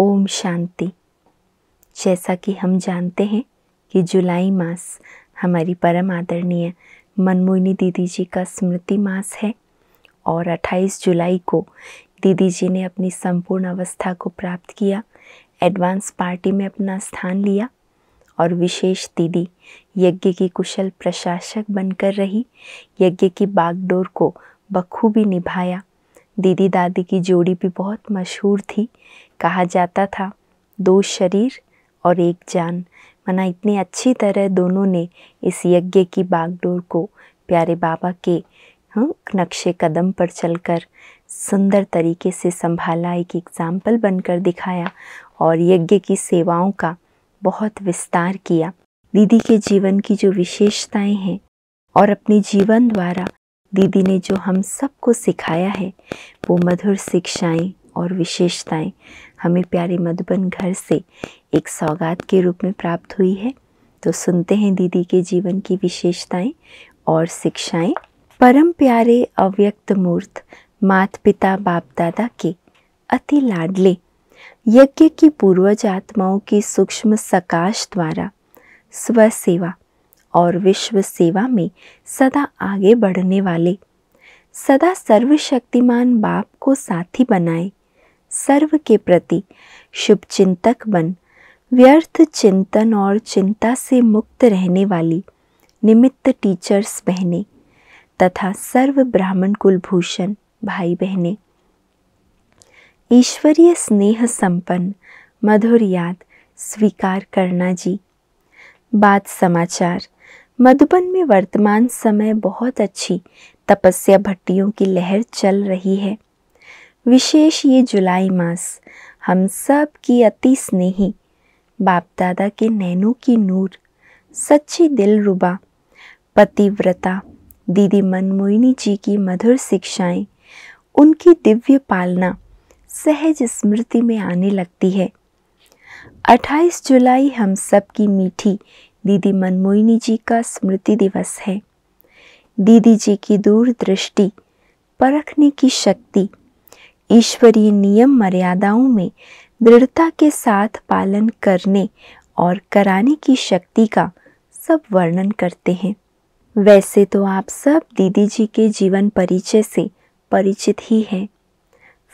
ओम शांति जैसा कि हम जानते हैं कि जुलाई मास हमारी परम आदरणीय मनमोहिनी दीदी जी का स्मृति मास है और 28 जुलाई को दीदी जी ने अपनी संपूर्ण अवस्था को प्राप्त किया एडवांस पार्टी में अपना स्थान लिया और विशेष दीदी यज्ञ की कुशल प्रशासक बनकर रही यज्ञ की बागडोर को बखूबी निभाया दीदी दादी की जोड़ी भी बहुत मशहूर थी कहा जाता था दो शरीर और एक जान मना इतनी अच्छी तरह दोनों ने इस यज्ञ की बागडोर को प्यारे बाबा के हाँ, नक्शे कदम पर चलकर सुंदर तरीके से संभाला एक एग्ज़ाम्पल बनकर दिखाया और यज्ञ की सेवाओं का बहुत विस्तार किया दीदी के जीवन की जो विशेषताएं हैं और अपने जीवन द्वारा दीदी ने जो हम सबको सिखाया है वो मधुर शिक्षाएं और विशेषताएं हमें प्यारे मधुबन घर से एक सौगात के रूप में प्राप्त हुई है तो सुनते हैं दीदी के जीवन की विशेषताएं और शिक्षाएं परम प्यारे अव्यक्त मूर्त मात पिता बाप दादा के अति लाडले यज्ञ की पूर्वज आत्माओं की सूक्ष्म सकाश द्वारा स्वसेवा और विश्व सेवा में सदा आगे बढ़ने वाले सदा सर्वशक्तिमान बाप को साथी बनाए सर्व के प्रति शुभचिंतक बन व्यर्थ चिंतन और चिंता से मुक्त रहने वाली निमित्त टीचर्स बहने तथा सर्व ब्राह्मण कुलभूषण भाई बहने ईश्वरीय स्नेह संपन्न मधुर याद स्वीकार करना जी बात समाचार मधुबन में वर्तमान समय बहुत अच्छी तपस्या भट्टियों की लहर चल रही है विशेष ये जुलाई मास हम सब की अति स्नेही बाप दादा के नैनों की नूर सच्ची दिल रुबा पतिव्रता दीदी मनमोहिनी जी की मधुर शिक्षाएं उनकी दिव्य पालना सहज स्मृति में आने लगती है 28 जुलाई हम सब की मीठी दीदी मनमोहिनी जी का स्मृति दिवस है दीदी जी की दूरदृष्टि परखने की शक्ति ईश्वरीय नियम मर्यादाओं में दृढ़ता के साथ पालन करने और कराने की शक्ति का सब वर्णन करते हैं वैसे तो आप सब दीदी जी के जीवन परिचय से परिचित ही हैं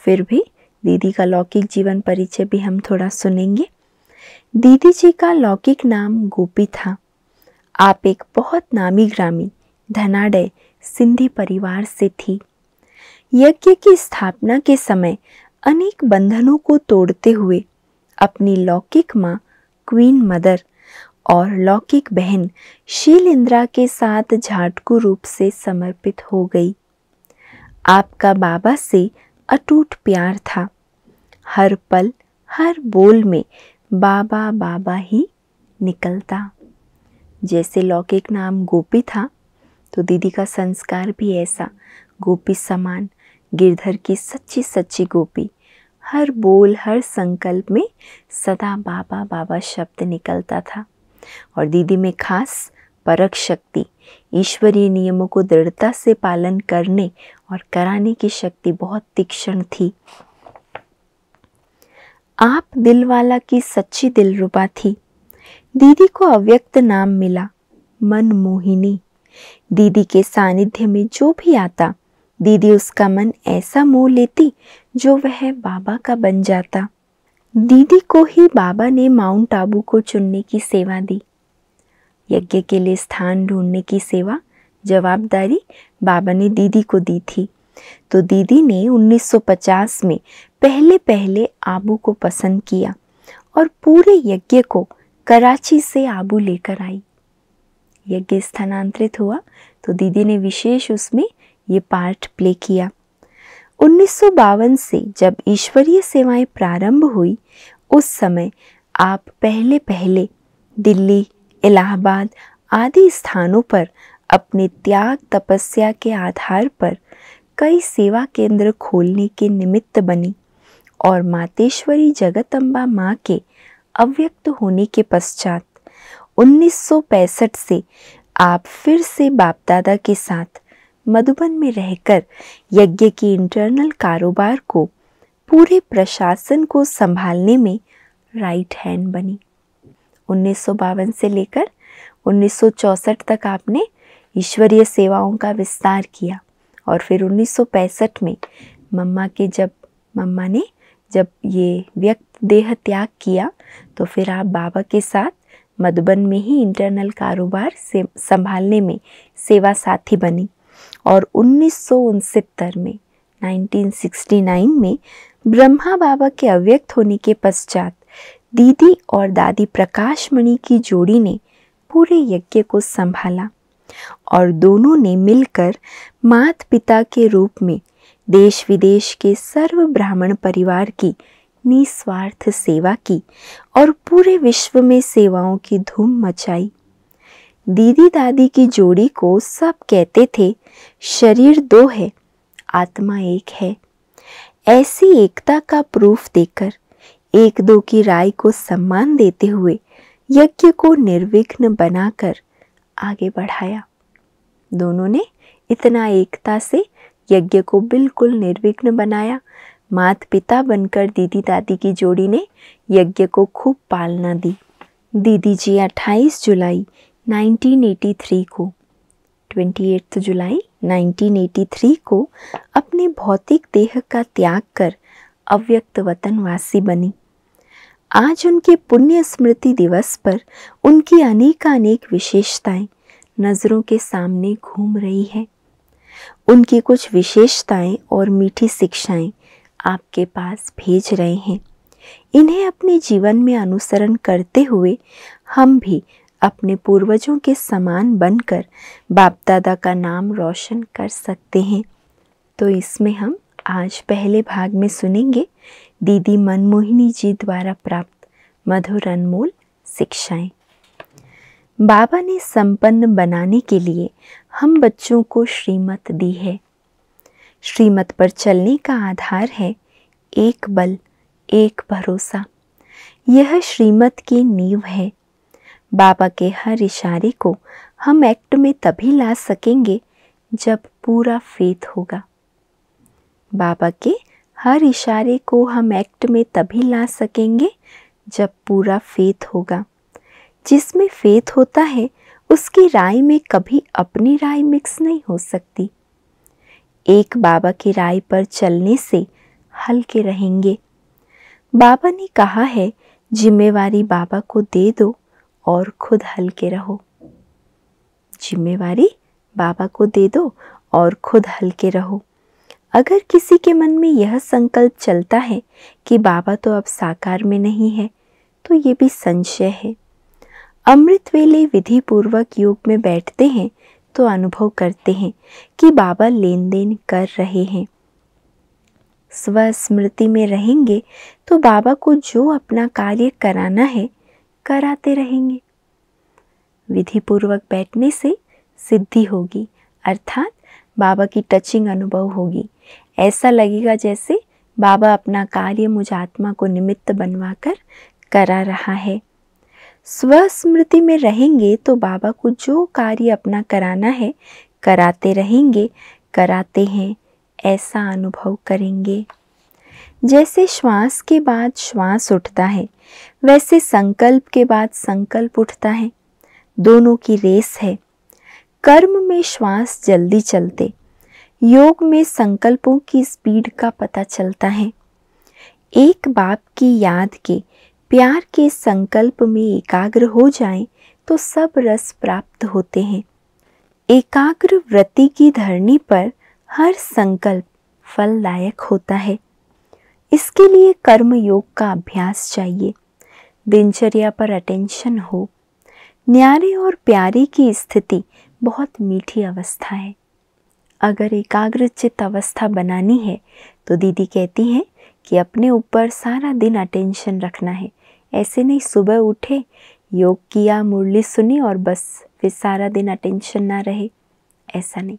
फिर भी दीदी का लौकिक जीवन परिचय भी हम थोड़ा सुनेंगे दीदी जी का लौकिक नाम गोपी था आप एक बहुत नामी ग्रामी धनाडय सिंधी परिवार से थी यज्ञ की स्थापना के समय अनेक बंधनों को तोड़ते हुए अपनी लौकिक माँ क्वीन मदर और लौकिक बहन शील इंदिरा के साथ झाटकू रूप से समर्पित हो गई आपका बाबा से अटूट प्यार था हर पल हर बोल में बाबा बाबा ही निकलता जैसे लौकिक नाम गोपी था तो दीदी का संस्कार भी ऐसा गोपी समान गिरधर की सच्ची सच्ची गोपी हर बोल हर संकल्प में सदा बाबा बाबा शब्द निकलता था और दीदी में खास परक शक्ति ईश्वरीय नियमों को दृढ़ता से पालन करने और कराने की शक्ति बहुत तीक्ष्ण थी आप दिलवाला की सच्ची दिलरुबा थी दीदी को अव्यक्त नाम मिला मन मोहिनी दीदी के सानिध्य में जो भी आता दीदी उसका मन ऐसा मोह लेती जो वह बाबा का बन जाता दीदी को ही बाबा ने माउंट आबू को चुनने की सेवा दी यज्ञ के लिए स्थान ढूंढने की सेवा जवाबदारी बाबा ने दीदी को दी थी तो दीदी ने 1950 में पहले पहले आबू को पसंद किया और पूरे यज्ञ को कराची से आबू लेकर आई यज्ञ स्थानांतरित हुआ तो दीदी ने विशेष उसमें ये पार्ट प्ले किया उन्नीस से जब ईश्वरीय सेवाएं प्रारंभ हुई उस समय आप पहले पहले दिल्ली इलाहाबाद आदि स्थानों पर अपने त्याग तपस्या के आधार पर कई सेवा केंद्र खोलने के निमित्त बनी और मातेश्वरी जगत अम्बा माँ के अव्यक्त होने के पश्चात 1965 से आप फिर से बाप दादा के साथ मधुबन में रहकर यज्ञ के इंटरनल कारोबार को पूरे प्रशासन को संभालने में राइट हैंड बनी उन्नीस से लेकर उन्नीस तक आपने ईश्वरीय सेवाओं का विस्तार किया और फिर 1965 में मम्मा के जब मम्मा ने जब ये व्यक्त देह त्याग किया तो फिर आप बाबा के साथ मधुबन में ही इंटरनल कारोबार से संभालने में सेवा साथी बनी और उन्नीस में 1969 में ब्रह्मा बाबा के अव्यक्त होने के पश्चात दीदी और दादी प्रकाश मणि की जोड़ी ने पूरे यज्ञ को संभाला और दोनों ने मिलकर मात पिता के रूप में देश विदेश के सर्व ब्राह्मण परिवार की निस्वार्थ सेवा की और पूरे विश्व में सेवाओं की धूम मचाई दीदी दादी की जोड़ी को सब कहते थे शरीर दो है आत्मा एक है ऐसी एकता का प्रूफ देकर एक दो की राय को सम्मान देते हुए यज्ञ को निर्विघ्न बनाकर आगे बढ़ाया दोनों ने इतना एकता से यज्ञ को बिल्कुल निर्विघ्न बनाया मात पिता बनकर दीदी दादी की जोड़ी ने यज्ञ को खूब पालना दी दीदी जी 28 जुलाई 1983 को 28 जुलाई 1983 को अपने भौतिक देह का त्याग कर अव्यक्त वतनवासी बनी आज उनके पुण्य स्मृति दिवस पर उनकी अनेक अनेक विशेषताएं नज़रों के सामने घूम रही है उनकी कुछ विशेषताएं और मीठी शिक्षाएं आपके पास भेज रहे हैं इन्हें अपने जीवन में अनुसरण करते हुए हम भी अपने पूर्वजों के समान बनकर बाप दादा का नाम रोशन कर सकते हैं तो इसमें हम आज पहले भाग में सुनेंगे दीदी मनमोहिनी जी द्वारा प्राप्त मधुर अनमोल शिक्षाएं बाबा ने संपन्न बनाने के लिए हम बच्चों को श्रीमत दी है श्रीमत पर चलने का आधार है एक बल एक भरोसा यह श्रीमत की नींव है बाबा के हर इशारे को हम एक्ट में तभी ला सकेंगे जब पूरा फेथ होगा बाबा के हर इशारे को हम एक्ट में तभी ला सकेंगे जब पूरा फेथ होगा जिसमें फेथ होता है उसकी राय में कभी अपनी राय मिक्स नहीं हो सकती एक बाबा की राय पर चलने से हल्के रहेंगे बाबा ने कहा है जिम्मेवारी बाबा को दे दो और खुद हल्के रहो जिम्मेवारी बाबा को दे दो और खुद हल्के रहो अगर किसी के मन में यह संकल्प चलता है कि बाबा तो अब साकार में नहीं है तो ये भी संशय है अमृत वेले विधि पूर्वक योग में बैठते हैं तो अनुभव करते हैं कि बाबा लेन देन कर रहे हैं स्वस्मृति में रहेंगे तो बाबा को जो अपना कार्य कराना है कराते रहेंगे विधि पूर्वक बैठने से सिद्धि होगी अर्थात बाबा की टचिंग अनुभव होगी ऐसा लगेगा जैसे बाबा अपना कार्य मुझ आत्मा को निमित्त बनवाकर करा रहा है स्वस्मृति में रहेंगे तो बाबा को जो कार्य अपना कराना है कराते रहेंगे कराते हैं ऐसा अनुभव करेंगे जैसे श्वास के बाद श्वास उठता है वैसे संकल्प के बाद संकल्प उठता है दोनों की रेस है कर्म में श्वास जल्दी चलते योग में संकल्पों की स्पीड का पता चलता है एक बाप की याद के प्यार के संकल्प में एकाग्र हो जाएं तो सब रस प्राप्त होते हैं एकाग्र व्रति की धरनी पर हर संकल्प फलदायक होता है इसके लिए कर्म योग का अभ्यास चाहिए दिनचर्या पर अटेंशन हो न्यारे और प्यारे की स्थिति बहुत मीठी अवस्था है अगर एकाग्रचित अवस्था बनानी है तो दीदी कहती हैं कि अपने ऊपर सारा दिन अटेंशन रखना है ऐसे नहीं सुबह उठे योग किया मुरली सुनी और बस फिर सारा दिन अटेंशन ना रहे ऐसा नहीं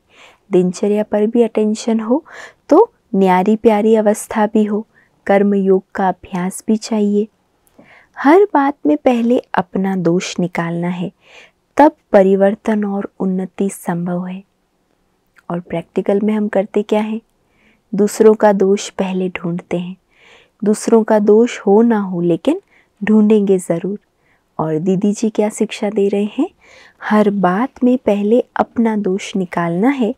दिनचर्या पर भी अटेंशन हो तो न्यारी प्यारी अवस्था भी हो कर्म योग का अभ्यास भी चाहिए हर बात में पहले अपना दोष निकालना है तब परिवर्तन और उन्नति संभव है और प्रैक्टिकल में हम करते क्या हैं दूसरों का दोष पहले ढूंढते हैं दूसरों का दोष हो ना हो लेकिन ढूंढेंगे ज़रूर और दीदी जी क्या शिक्षा दे रहे हैं हर बात में पहले अपना दोष निकालना है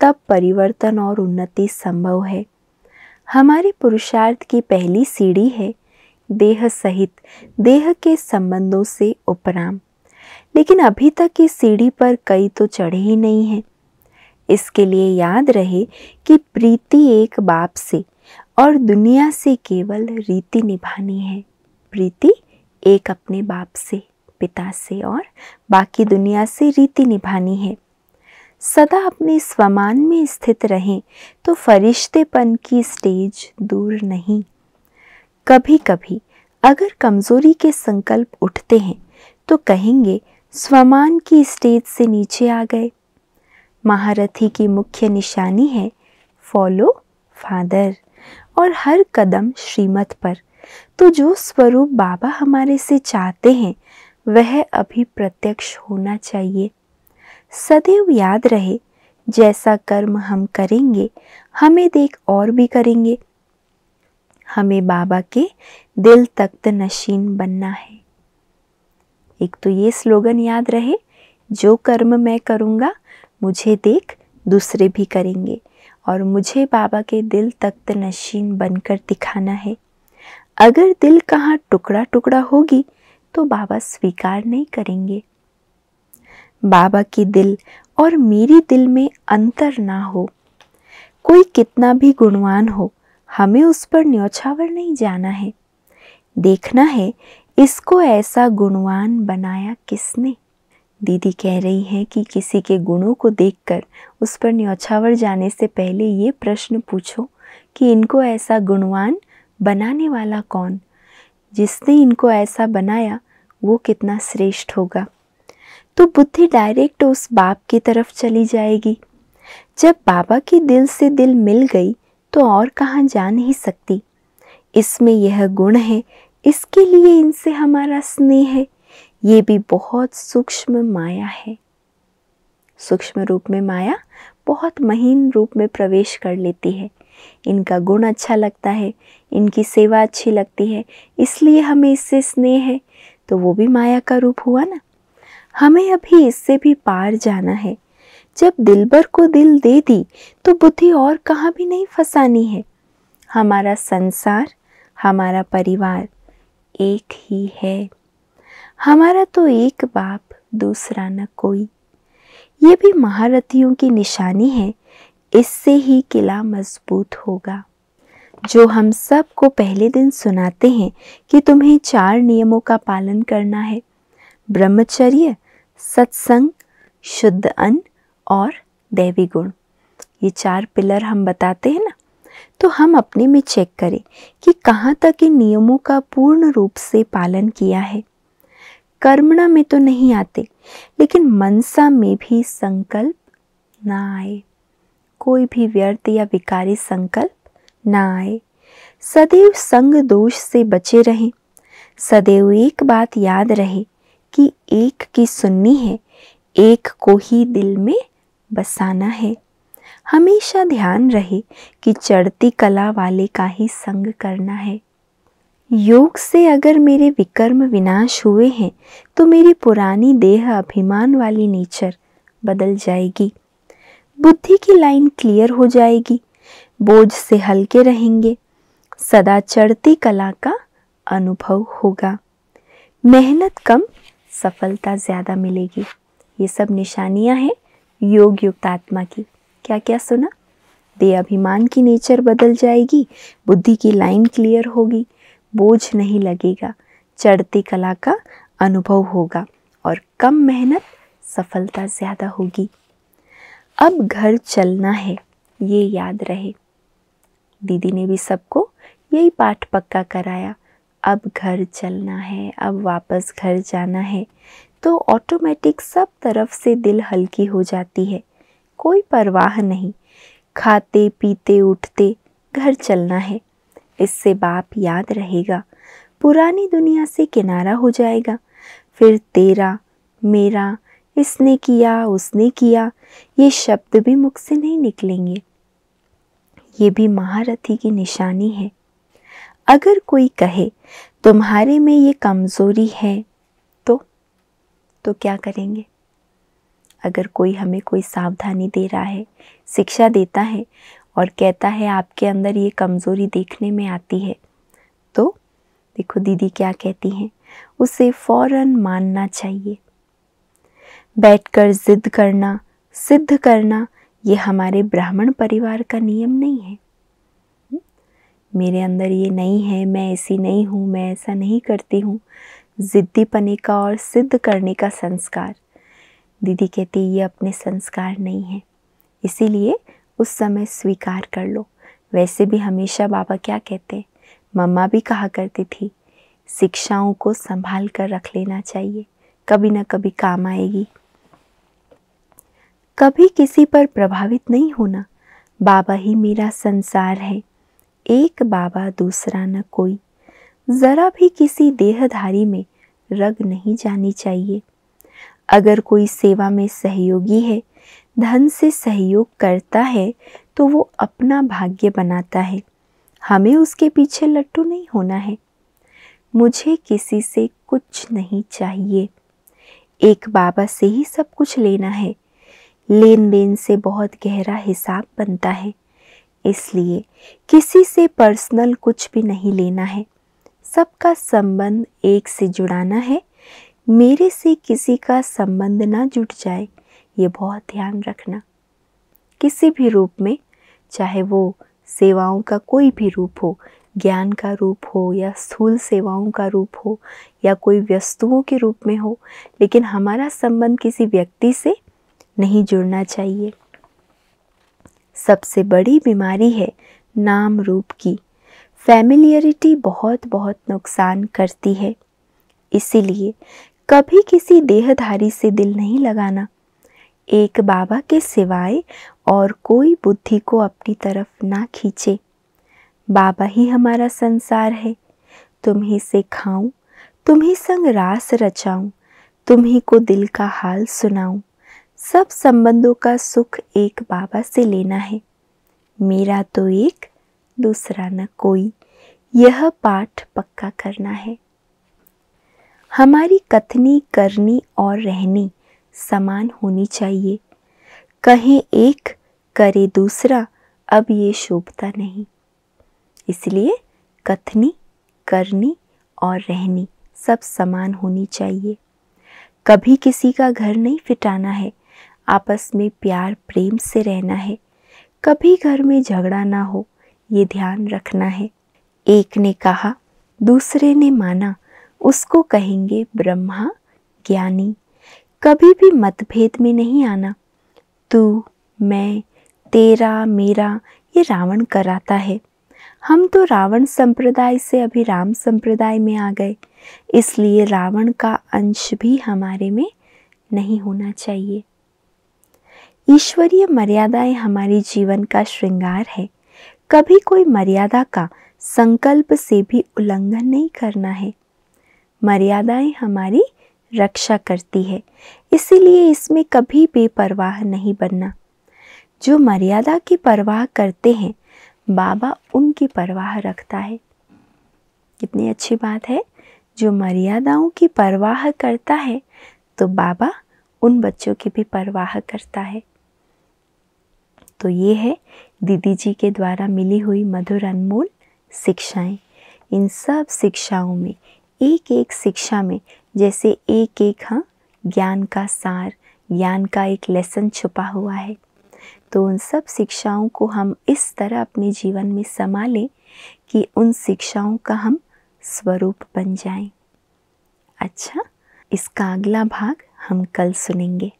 तब परिवर्तन और उन्नति संभव है हमारे पुरुषार्थ की पहली सीढ़ी है देह सहित देह के संबंधों से उपराम लेकिन अभी तक इस सीढ़ी पर कई तो चढ़े ही नहीं हैं इसके लिए याद रहे कि प्रीति एक बाप से और दुनिया से केवल रीति निभानी है प्रीति एक अपने बाप से पिता से और बाकी दुनिया से रीति निभानी है सदा अपने स्वमान में स्थित रहें तो फरिश्तेपन की स्टेज दूर नहीं कभी कभी अगर कमज़ोरी के संकल्प उठते हैं तो कहेंगे स्वमान की स्टेज से नीचे आ गए महारथी की मुख्य निशानी है फॉलो फादर और हर कदम श्रीमत पर तो जो स्वरूप बाबा हमारे से चाहते हैं वह अभी प्रत्यक्ष होना चाहिए सदैव याद रहे जैसा कर्म हम करेंगे हमें देख और भी करेंगे हमें बाबा के दिल तख्त नशीन बनना है एक तो ये स्लोगन याद रहे जो कर्म मैं करूँगा मुझे देख दूसरे भी करेंगे और मुझे बाबा के दिल तख्त नशीन बनकर दिखाना है अगर दिल कहाँ टुकड़ा टुकड़ा होगी तो बाबा स्वीकार नहीं करेंगे बाबा की दिल और मेरी दिल में अंतर ना हो कोई कितना भी गुणवान हो हमें उस पर न्यौछावर नहीं जाना है देखना है इसको ऐसा गुणवान बनाया किसने दीदी कह रही है कि किसी के गुणों को देखकर उस पर न्यौछावर जाने से पहले ये प्रश्न पूछो कि इनको ऐसा गुणवान बनाने वाला कौन जिसने इनको ऐसा बनाया वो कितना श्रेष्ठ होगा तो बुद्धि डायरेक्ट उस बाप की तरफ चली जाएगी जब बाबा की दिल से दिल मिल गई तो और कहाँ जा नहीं सकती इसमें यह गुण है इसके लिए इनसे हमारा स्नेह है ये भी बहुत सूक्ष्म माया है सूक्ष्म रूप में माया बहुत महीन रूप में प्रवेश कर लेती है इनका गुण अच्छा लगता है इनकी सेवा अच्छी लगती है इसलिए हमें इससे स्नेह है तो वो भी माया का रूप हुआ ना हमें अभी इससे भी पार जाना है जब दिलबर को दिल दे दी तो बुद्धि और कहाँ भी नहीं फंसानी है हमारा संसार हमारा परिवार एक ही है हमारा तो एक बाप दूसरा न कोई ये भी महारथियों की निशानी है इससे ही किला मजबूत होगा जो हम सब को पहले दिन सुनाते हैं कि तुम्हें चार नियमों का पालन करना है ब्रह्मचर्य सत्संग शुद्ध अन्न और देवी गुण ये चार पिलर हम बताते हैं ना तो हम अपने में चेक करें कि कहाँ तक इन नियमों का पूर्ण रूप से पालन किया है कर्मणा में तो नहीं आते लेकिन मनसा में भी संकल्प ना आए कोई भी व्यर्थ या विकारी संकल्प ना आए सदैव संग दोष से बचे रहें सदैव एक बात याद रहे कि एक की सुननी है एक को ही दिल में बसाना है हमेशा ध्यान रहे कि चढ़ती कला वाले का ही संग करना है योग से अगर मेरे विकर्म विनाश हुए हैं तो मेरी पुरानी देह अभिमान वाली नेचर बदल जाएगी बुद्धि की लाइन क्लियर हो जाएगी बोझ से हल्के रहेंगे सदा चढ़ती कला का अनुभव होगा मेहनत कम सफलता ज़्यादा मिलेगी ये सब निशानियाँ हैं योग युक्त आत्मा की क्या क्या सुना दे अभिमान की नेचर बदल जाएगी बुद्धि की लाइन क्लियर होगी बोझ नहीं लगेगा चढ़ती कला का अनुभव होगा और कम मेहनत सफलता ज़्यादा होगी अब घर चलना है ये याद रहे दीदी ने भी सबको यही पाठ पक्का कराया अब घर चलना है अब वापस घर जाना है तो ऑटोमेटिक सब तरफ से दिल हल्की हो जाती है कोई परवाह नहीं खाते पीते उठते घर चलना है इससे बाप याद रहेगा पुरानी दुनिया से किनारा हो जाएगा फिर तेरा मेरा इसने किया उसने किया ये शब्द भी मुख से नहीं निकलेंगे ये भी महारथी की निशानी है अगर कोई कहे तुम्हारे में ये कमज़ोरी है तो तो क्या करेंगे अगर कोई हमें कोई सावधानी दे रहा है शिक्षा देता है और कहता है आपके अंदर ये कमज़ोरी देखने में आती है तो देखो दीदी क्या कहती हैं उसे फौरन मानना चाहिए बैठकर जिद करना सिद्ध करना ये हमारे ब्राह्मण परिवार का नियम नहीं है मेरे अंदर ये नहीं है मैं ऐसी नहीं हूँ मैं ऐसा नहीं करती हूँ जिद्दीपने का और सिद्ध करने का संस्कार दीदी कहती ये अपने संस्कार नहीं है इसीलिए उस समय स्वीकार कर लो वैसे भी हमेशा बाबा क्या कहते मम्मा भी कहा करती थी शिक्षाओं को संभाल कर रख लेना चाहिए कभी ना कभी काम आएगी कभी किसी पर प्रभावित नहीं होना बाबा ही मेरा संसार है एक बाबा दूसरा न कोई ज़रा भी किसी देहधारी में रग नहीं जानी चाहिए अगर कोई सेवा में सहयोगी है धन से सहयोग करता है तो वो अपना भाग्य बनाता है हमें उसके पीछे लट्टू नहीं होना है मुझे किसी से कुछ नहीं चाहिए एक बाबा से ही सब कुछ लेना है लेन देन से बहुत गहरा हिसाब बनता है इसलिए किसी से पर्सनल कुछ भी नहीं लेना है सबका संबंध एक से जुड़ाना है मेरे से किसी का संबंध ना जुट जाए ये बहुत ध्यान रखना किसी भी रूप में चाहे वो सेवाओं का कोई भी रूप हो ज्ञान का रूप हो या स्थूल सेवाओं का रूप हो या कोई वस्तुओं के रूप में हो लेकिन हमारा संबंध किसी व्यक्ति से नहीं जुड़ना चाहिए सबसे बड़ी बीमारी है नाम रूप की फैमिलियरिटी बहुत बहुत नुकसान करती है इसीलिए कभी किसी देहधारी से दिल नहीं लगाना एक बाबा के सिवाय और कोई बुद्धि को अपनी तरफ ना खींचे बाबा ही हमारा संसार है तुम्ही से खाऊं तुम्ही संग रास रचाऊं तुम्ही को दिल का हाल सुनाऊं सब संबंधों का सुख एक बाबा से लेना है मेरा तो एक दूसरा न कोई यह पाठ पक्का करना है हमारी कथनी करनी और रहनी समान होनी चाहिए कहें एक करे दूसरा अब ये शोभता नहीं इसलिए कथनी करनी और रहनी सब समान होनी चाहिए कभी किसी का घर नहीं फिटाना है आपस में प्यार प्रेम से रहना है कभी घर में झगड़ा ना हो ये ध्यान रखना है एक ने कहा दूसरे ने माना उसको कहेंगे ब्रह्मा ज्ञानी कभी भी मतभेद में नहीं आना तू मैं तेरा मेरा ये रावण कराता है हम तो रावण संप्रदाय से अभी राम संप्रदाय में आ गए इसलिए रावण का अंश भी हमारे में नहीं होना चाहिए ईश्वरीय मर्यादाएं हमारे जीवन का श्रृंगार है कभी कोई मर्यादा का संकल्प से भी उल्लंघन नहीं करना है मर्यादाएं हमारी रक्षा करती है इसीलिए इसमें कभी बेपरवाह नहीं बनना जो मर्यादा की परवाह करते हैं बाबा उनकी परवाह रखता है कितनी अच्छी बात है जो मर्यादाओं की परवाह करता है तो बाबा उन बच्चों की भी परवाह करता है तो ये है दीदी जी के द्वारा मिली हुई मधुर अनमोल शिक्षाएं इन सब शिक्षाओं में एक एक शिक्षा में जैसे एक एक हाँ ज्ञान का सार ज्ञान का एक लेसन छुपा हुआ है तो उन सब शिक्षाओं को हम इस तरह अपने जीवन में संभालें कि उन शिक्षाओं का हम स्वरूप बन जाएं। अच्छा इसका अगला भाग हम कल सुनेंगे